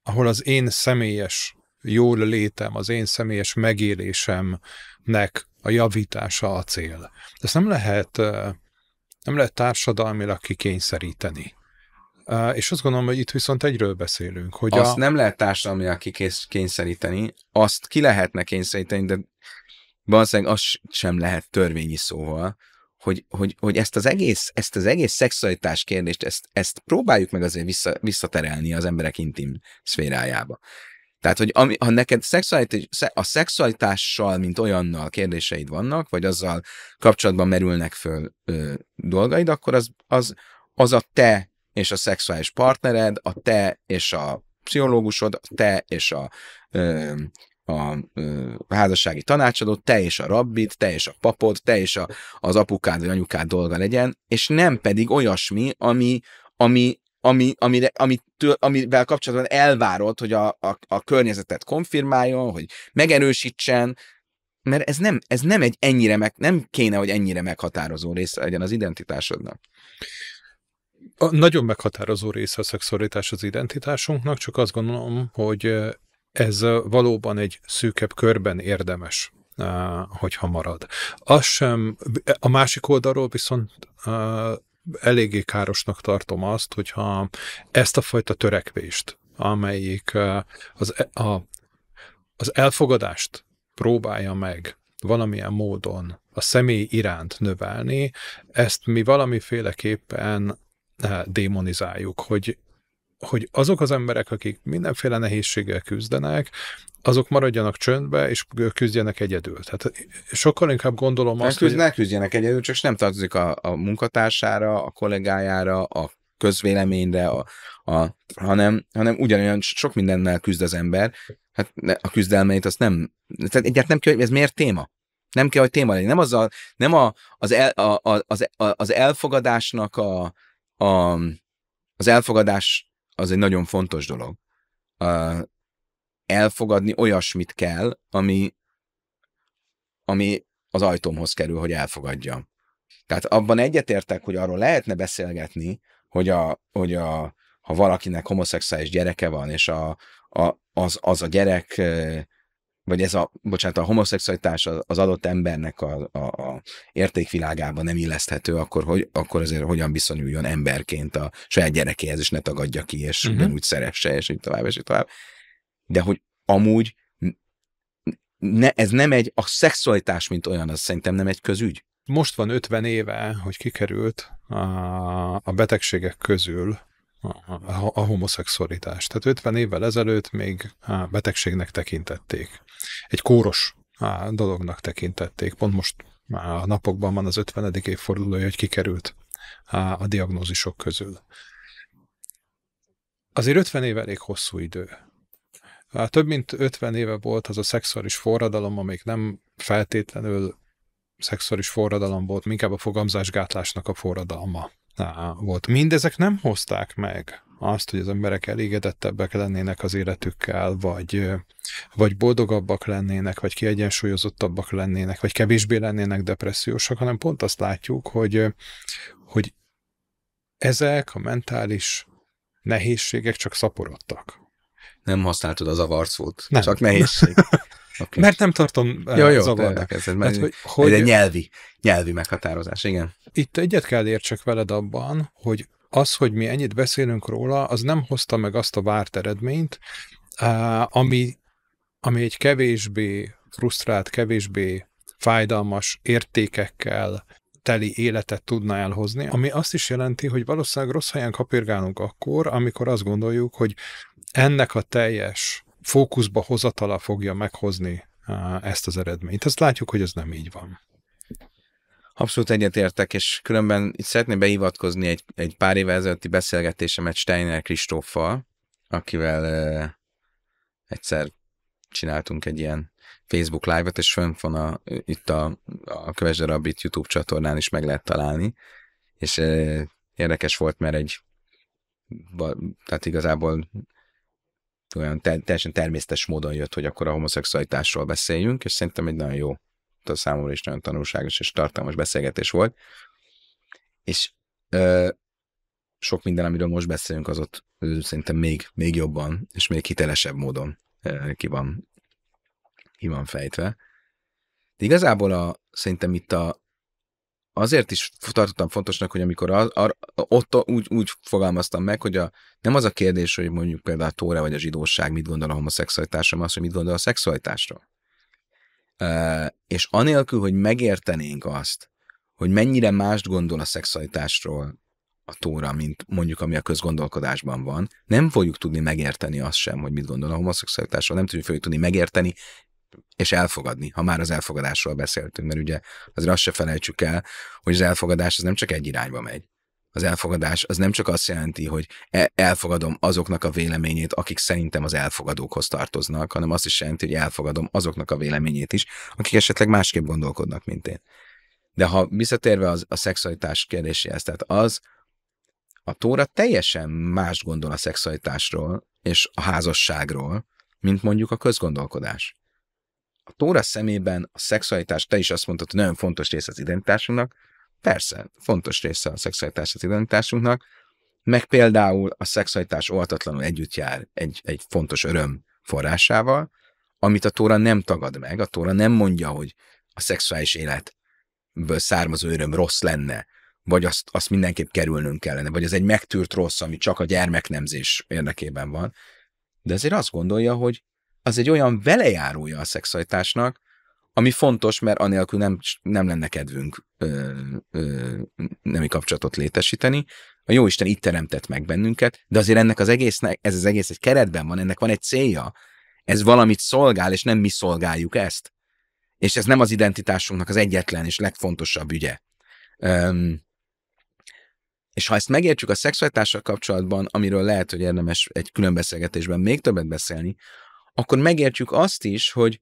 ahol az én személyes jól létem, az én személyes megélésemnek a javítása a cél. Ezt nem lehet, nem lehet társadalmilag kikényszeríteni. És azt gondolom, hogy itt viszont egyről beszélünk. Hogy azt a... nem lehet társadalmilag kényszeríteni, azt ki lehetne kényszeríteni, de valószínűleg azt sem lehet törvényi szóval, hogy, hogy, hogy ezt, az egész, ezt az egész szexualitás kérdést, ezt, ezt próbáljuk meg azért vissza, visszaterelni az emberek intim szférájába. Tehát, hogy ami, ha neked szexualitás, a szexualitással, mint olyannal kérdéseid vannak, vagy azzal kapcsolatban merülnek föl ö, dolgaid, akkor az, az, az a te és a szexuális partnered, a te és a pszichológusod, a te és a, ö, a ö, házassági tanácsadó, te és a rabbit, te és a papod, te és a, az apukád vagy anyukád dolga legyen, és nem pedig olyasmi, ami, ami, ami, amire, amitől, amivel kapcsolatban elvárod, hogy a, a, a környezetet konfirmáljon, hogy megerősítsen, mert ez nem, ez nem egy ennyire meg, nem kéne, hogy ennyire meghatározó része legyen az identitásodnak a nagyon meghatározó része a szexualitás az identitásunknak, csak azt gondolom, hogy ez valóban egy szűkebb körben érdemes hogyha marad. Az sem, a másik oldalról viszont eléggé károsnak tartom azt, hogyha ezt a fajta törekvést, amelyik az, e, a, az elfogadást próbálja meg valamilyen módon a személy iránt növelni, ezt mi valamiféleképpen Eh, démonizáljuk, hogy, hogy azok az emberek, akik mindenféle nehézséggel küzdenek, azok maradjanak csöndbe, és küzdjenek egyedül. Tehát sokkal inkább gondolom azt, küzd, hogy... Ne küzdjenek egyedül, csak nem tartozik a, a munkatársára, a kollégájára, a közvéleményre, a, a, hanem, hanem ugyanolyan sok mindennel küzd az ember. Hát a küzdelmeit azt nem... Tehát egyáltalán nem kell, ez miért téma? Nem kell, hogy téma legyen. Nem, az, a, nem a, az, el, a, az, az elfogadásnak a, a, az elfogadás az egy nagyon fontos dolog. A, elfogadni olyasmit kell, ami, ami az ajtómhoz kerül, hogy elfogadjam. Tehát abban egyetértek, hogy arról lehetne beszélgetni, hogy, a, hogy a, ha valakinek homoszexuális gyereke van, és a, a, az, az a gyerek vagy ez a, bocsánat, a homoszexualitás az adott embernek a, a, a értékvilágában nem illeszthető, akkor, hogy, akkor azért hogyan viszonyuljon emberként a saját gyerekéhez, és ne tagadja ki, és mhm. uh-huh. úgy szeresse, és így tovább, és így tovább. De hogy amúgy ne, ez nem egy, a szexualitás, mint olyan, az szerintem nem egy közügy. Most van 50 éve, hogy kikerült a, a betegségek közül a, a Tehát 50 évvel ezelőtt még betegségnek tekintették. Egy kóros dolognak tekintették. Pont most a napokban van az 50. évfordulója, hogy kikerült a diagnózisok közül. Azért 50 év elég hosszú idő. Több mint 50 éve volt az a szexuális forradalom, amik nem feltétlenül szexuális forradalom volt, inkább a fogamzásgátlásnak a forradalma volt. Mindezek nem hozták meg azt, hogy az emberek elégedettebbek lennének az életükkel, vagy, vagy boldogabbak lennének, vagy kiegyensúlyozottabbak lennének, vagy kevésbé lennének depressziósak, hanem pont azt látjuk, hogy, hogy ezek a mentális nehézségek csak szaporodtak. Nem használtad az a varcót, csak nehézség. Okay. Mert nem tartom eh, jó jó, zavarnak. Ezzel, mert, mert hogy, hogy, egy nyelvi, nyelvi meghatározás, igen. Itt egyet kell értsek veled abban, hogy az, hogy mi ennyit beszélünk róla, az nem hozta meg azt a várt eredményt, eh, ami, ami egy kevésbé frusztrált, kevésbé fájdalmas értékekkel teli életet tudna elhozni, ami azt is jelenti, hogy valószínűleg rossz helyen kapirgálunk akkor, amikor azt gondoljuk, hogy ennek a teljes fókuszba hozatala fogja meghozni ezt az eredményt. Ezt látjuk, hogy ez nem így van. Abszolút egyetértek, és különben itt szeretném beivatkozni egy, egy pár évvel ezelőtti beszélgetésemet Steiner Kristóffal, akivel e, egyszer csináltunk egy ilyen Facebook live-ot, és fönt van a, itt a, a a Rabbit YouTube csatornán is meg lehet találni, és e, érdekes volt, mert egy tehát igazából olyan te, teljesen természetes módon jött, hogy akkor a homoszexualitásról beszéljünk, és szerintem egy nagyon jó, a számomra is nagyon tanulságos és tartalmas beszélgetés volt. És ö, sok minden, amiről most beszélünk, az ott szerintem még, még jobban és még hitelesebb módon ö, ki, van, ki van fejtve. De igazából a, szerintem itt a, azért is tartottam fontosnak, hogy amikor az, ar, ott úgy, úgy fogalmaztam meg, hogy a, nem az a kérdés, hogy mondjuk például a Tóra vagy a zsidóság mit gondol a homoszexualitásról, hanem az, hogy mit gondol a szexualitásról. E, és anélkül, hogy megértenénk azt, hogy mennyire mást gondol a szexualitásról a Tóra, mint mondjuk ami a közgondolkodásban van, nem fogjuk tudni megérteni azt sem, hogy mit gondol a homoszexualitásról, nem tudjuk fogjuk tudni megérteni és elfogadni, ha már az elfogadásról beszéltünk, mert ugye azért azt se felejtsük el, hogy az elfogadás az nem csak egy irányba megy. Az elfogadás az nem csak azt jelenti, hogy e, elfogadom azoknak a véleményét, akik szerintem az elfogadókhoz tartoznak, hanem azt is jelenti, hogy elfogadom azoknak a véleményét is, akik esetleg másképp gondolkodnak, mint én. De ha visszatérve az, a szexualitás kérdéséhez, tehát az, a Tóra teljesen más gondol a szexualitásról és a házasságról, mint mondjuk a közgondolkodás a Tóra szemében a szexualitás, te is azt mondtad, hogy nagyon fontos része az identitásunknak, persze, fontos része a szexualitás az identitásunknak, meg például a szexualitás oltatlanul együtt jár egy, egy fontos öröm forrásával, amit a Tóra nem tagad meg, a Tóra nem mondja, hogy a szexuális életből származó öröm rossz lenne, vagy azt, azt mindenképp kerülnünk kellene, vagy ez egy megtűrt rossz, ami csak a gyermeknemzés érdekében van. De ezért azt gondolja, hogy az egy olyan velejárója a szexualitásnak, ami fontos, mert anélkül nem, nem lenne kedvünk ö, ö, nemi kapcsolatot létesíteni. A Jóisten itt teremtett meg bennünket, de azért ennek az egésznek, ez az egész egy keretben van, ennek van egy célja. Ez valamit szolgál, és nem mi szolgáljuk ezt. És ez nem az identitásunknak az egyetlen és legfontosabb ügye. Öm, és ha ezt megértjük a szexualitással kapcsolatban, amiről lehet, hogy érdemes egy külön beszélgetésben még többet beszélni, akkor megértjük azt is, hogy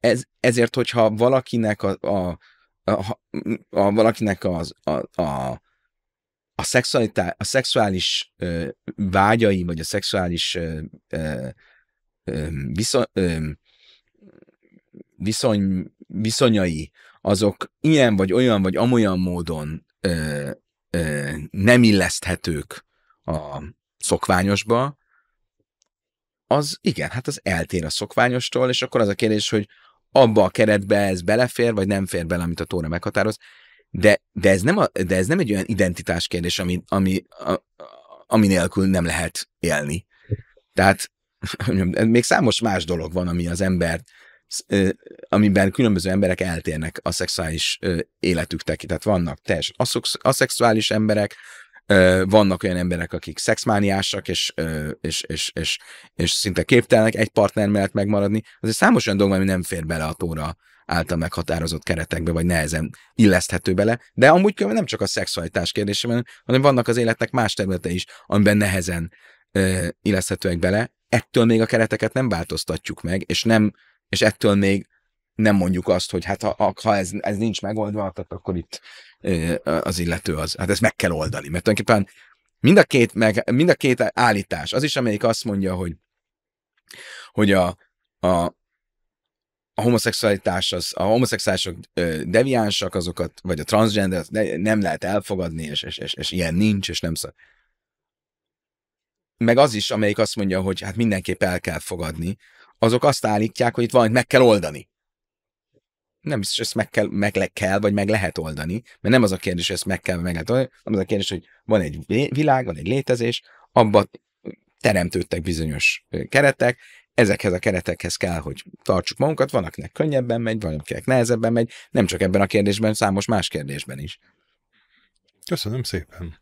ez, ezért, hogyha valakinek a, a, a, a valakinek az, a, a, a, szexualitá, a szexuális ö, vágyai, vagy a szexuális ö, ö, viszony, ö, viszony, viszonyai, azok ilyen vagy olyan vagy amolyan módon ö, ö, nem illeszthetők a szokványosba, az igen, hát az eltér a szokványostól, és akkor az a kérdés, hogy abba a keretbe ez belefér, vagy nem fér bele, amit a tóra meghatároz, de, de, ez, nem a, de ez nem egy olyan identitás kérdés, ami, ami, a, ami nélkül nem lehet élni. Tehát még számos más dolog van, ami az ember, amiben különböző emberek eltérnek a szexuális életük tekintet. Vannak test aszexuális emberek, vannak olyan emberek, akik szexmániásak, és, és, és, és, és szinte képtelenek egy partner mellett megmaradni. Azért számos olyan dolog, ami nem fér bele a tóra által meghatározott keretekbe, vagy nehezen illeszthető bele, de amúgy nem csak a szexualitás kérdése, hanem vannak az életnek más területe is, amiben nehezen illeszthetőek bele. Ettől még a kereteket nem változtatjuk meg, és nem és ettől még nem mondjuk azt, hogy hát ha, ha ez, ez nincs megoldva, akkor itt az illető az, hát ezt meg kell oldani. Mert tulajdonképpen mind a két, meg, mind a két állítás, az is, amelyik azt mondja, hogy, hogy a, a, a homoszexualitás, az, a homoszexuálisok deviánsak, azokat, vagy a transgender, nem lehet elfogadni, és, és, és, és ilyen nincs, és nem szabad. Meg az is, amelyik azt mondja, hogy hát mindenképp el kell fogadni, azok azt állítják, hogy itt valamit meg kell oldani nem biztos, ezt meg kell, meg le kell, vagy meg lehet oldani, mert nem az a kérdés, hogy ezt meg kell, vagy meg lehet oldani, hanem az a kérdés, hogy van egy világ, van egy létezés, abban teremtődtek bizonyos keretek, ezekhez a keretekhez kell, hogy tartsuk magunkat, van, akinek könnyebben megy, van, akinek nehezebben megy, nem csak ebben a kérdésben, számos más kérdésben is. Köszönöm szépen!